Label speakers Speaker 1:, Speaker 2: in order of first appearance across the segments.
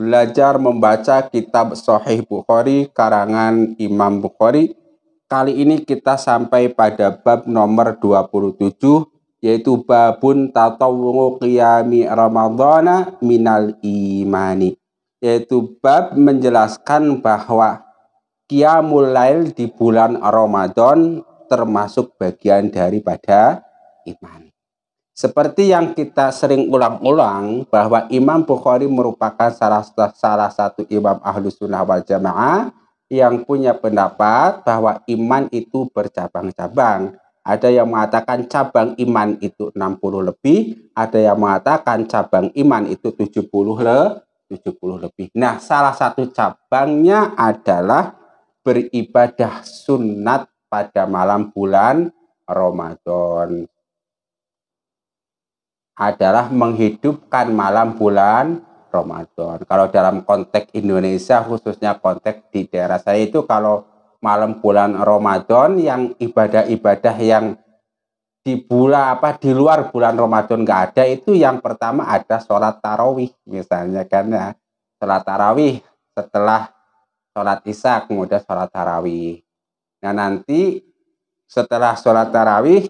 Speaker 1: belajar membaca kitab Sahih Bukhari karangan Imam Bukhari. Kali ini kita sampai pada bab nomor 27 yaitu babun tatawwu qiyami ramadhana minal imani yaitu bab menjelaskan bahwa qiyamul lail di bulan Ramadan termasuk bagian daripada iman. Seperti yang kita sering ulang-ulang bahwa Imam Bukhari merupakan salah, salah satu imam ahlu sunnah wal jamaah yang punya pendapat bahwa iman itu bercabang-cabang. Ada yang mengatakan cabang iman itu 60 lebih, ada yang mengatakan cabang iman itu 70 le 70 lebih. Nah, salah satu cabangnya adalah beribadah sunat pada malam bulan Ramadan adalah menghidupkan malam bulan Ramadan. Kalau dalam konteks Indonesia, khususnya konteks di daerah saya itu kalau malam bulan Ramadan yang ibadah-ibadah yang di bulan apa di luar bulan Ramadan nggak ada itu yang pertama ada sholat tarawih misalnya karena ya. sholat tarawih setelah sholat isya kemudian sholat tarawih. Nah nanti setelah sholat tarawih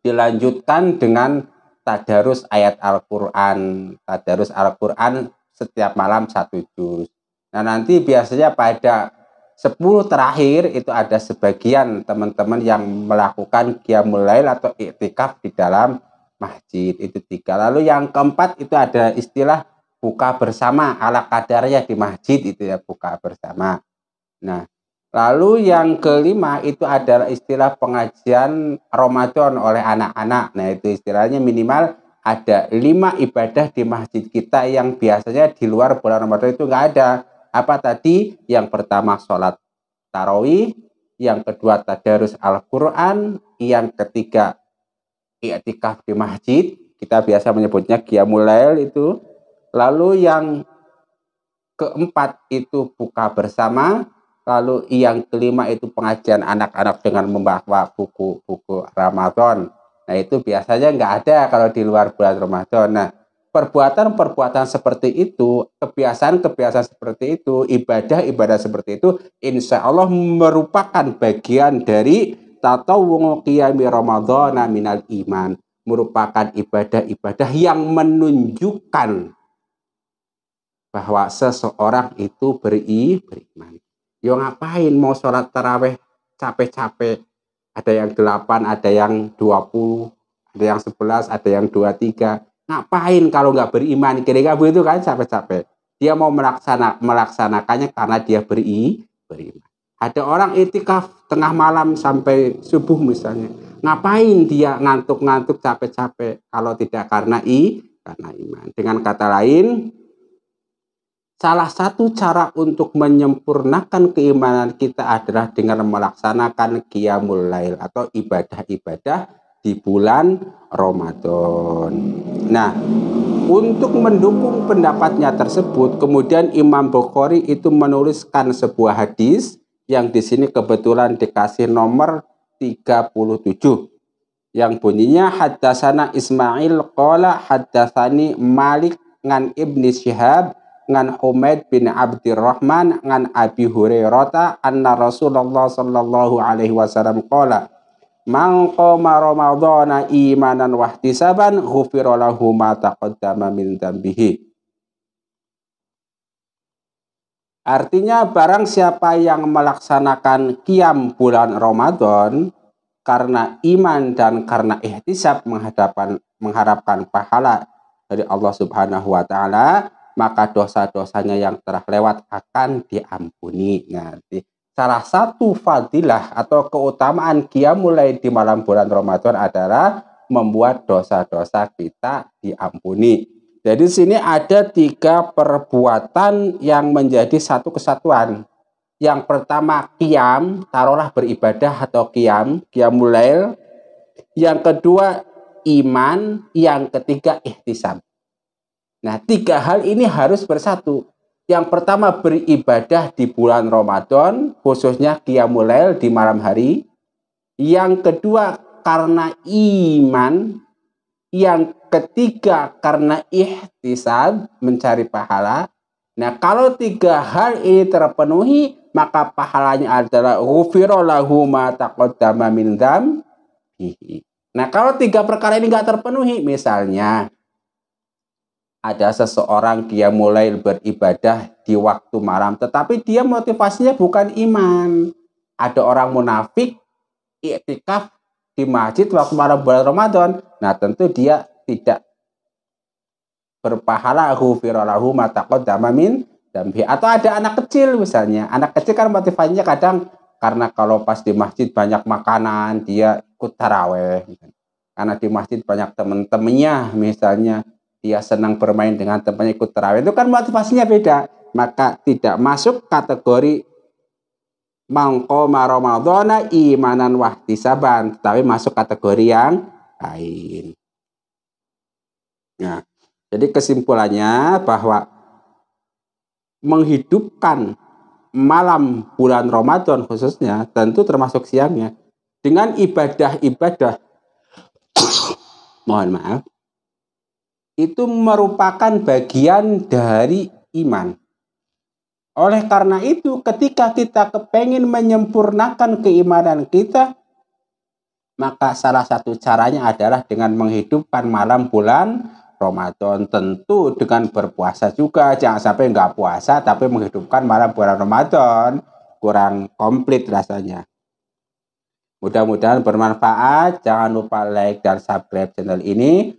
Speaker 1: dilanjutkan dengan tadarus ayat Al-Quran. Tadarus Al-Quran setiap malam satu juz. Nah nanti biasanya pada 10 terakhir itu ada sebagian teman-teman yang melakukan qiyamul lail atau iktikaf di dalam masjid itu tiga lalu yang keempat itu ada istilah buka bersama ala kadarnya di masjid itu ya buka bersama nah Lalu yang kelima itu adalah istilah pengajian Ramadan oleh anak-anak. Nah itu istilahnya minimal ada lima ibadah di masjid kita yang biasanya di luar bulan Ramadan itu nggak ada. Apa tadi? Yang pertama sholat tarawih, yang kedua tadarus Al-Quran, yang ketiga i'tikaf di masjid, kita biasa menyebutnya Qiyamulail itu. Lalu yang keempat itu buka bersama, Lalu yang kelima itu pengajian anak-anak dengan membawa buku-buku Ramadan. Nah itu biasanya nggak ada kalau di luar bulan Ramadan. Nah perbuatan-perbuatan seperti itu, kebiasaan-kebiasaan seperti itu, ibadah-ibadah seperti itu, insya Allah merupakan bagian dari tatawungu qiyami Ramadan minal iman. Merupakan ibadah-ibadah yang menunjukkan bahwa seseorang itu beri, beriman yo ngapain mau sholat taraweh capek-capek ada yang delapan ada yang dua puluh ada yang sebelas ada yang dua tiga ngapain kalau nggak beriman kira-kira begitu kan capek-capek dia mau melaksana, melaksanakannya karena dia beri, beriman ada orang itikaf tengah malam sampai subuh misalnya ngapain dia ngantuk-ngantuk capek-capek kalau tidak karena i karena iman dengan kata lain Salah satu cara untuk menyempurnakan keimanan kita adalah dengan melaksanakan qiyamul lail atau ibadah-ibadah di bulan Ramadan. Nah, untuk mendukung pendapatnya tersebut, kemudian Imam Bukhari itu menuliskan sebuah hadis yang di sini kebetulan dikasih nomor 37 yang bunyinya hadasana Ismail qala hadasani Malik ngan Ibni Syihab ngan Humaid bin Abdurrahman ngan Abi Hurairah anna Rasulullah sallallahu alaihi wasallam qala Man qama ramadhana imanan wahtisaban ghufira lahu ma taqaddama min dzambihi. Artinya barang siapa yang melaksanakan kiam bulan Ramadan karena iman dan karena ihtisab menghadapan mengharapkan pahala dari Allah Subhanahu wa taala, maka dosa-dosanya yang telah lewat akan diampuni. Nah, salah satu fadilah atau keutamaan kia mulai di malam bulan Ramadan adalah membuat dosa-dosa kita diampuni. Jadi sini ada tiga perbuatan yang menjadi satu kesatuan. Yang pertama kiam, taruhlah beribadah atau kiam, kiam mulail. Yang kedua iman, yang ketiga ihtisab. Nah, tiga hal ini harus bersatu. Yang pertama beribadah di bulan Ramadan, khususnya Qiyamulail di malam hari. Yang kedua karena iman. Yang ketiga karena ihtisab, mencari pahala. Nah, kalau tiga hal ini terpenuhi, maka pahalanya adalah ghufira ma min Nah, kalau tiga perkara ini nggak terpenuhi, misalnya ada seseorang dia mulai beribadah di waktu malam, tetapi dia motivasinya bukan iman. Ada orang munafik iktikaf di masjid waktu malam bulan Ramadan. Nah, tentu dia tidak berpahala ghufirallahu matakot damamin dambi. Atau ada anak kecil misalnya. Anak kecil kan motivasinya kadang karena kalau pas di masjid banyak makanan, dia ikut taraweh. Karena di masjid banyak teman-temannya misalnya dia senang bermain dengan temannya ikut terawih itu kan motivasinya beda maka tidak masuk kategori mangkoma maromadona imanan saban tapi masuk kategori yang lain nah jadi kesimpulannya bahwa menghidupkan malam bulan Ramadan khususnya tentu termasuk siangnya dengan ibadah-ibadah mohon maaf itu merupakan bagian dari iman. Oleh karena itu, ketika kita kepengen menyempurnakan keimanan kita, maka salah satu caranya adalah dengan menghidupkan malam bulan Ramadan. Tentu dengan berpuasa juga, jangan sampai nggak puasa tapi menghidupkan malam bulan Ramadan. Kurang komplit rasanya. Mudah-mudahan bermanfaat. Jangan lupa like dan subscribe channel ini.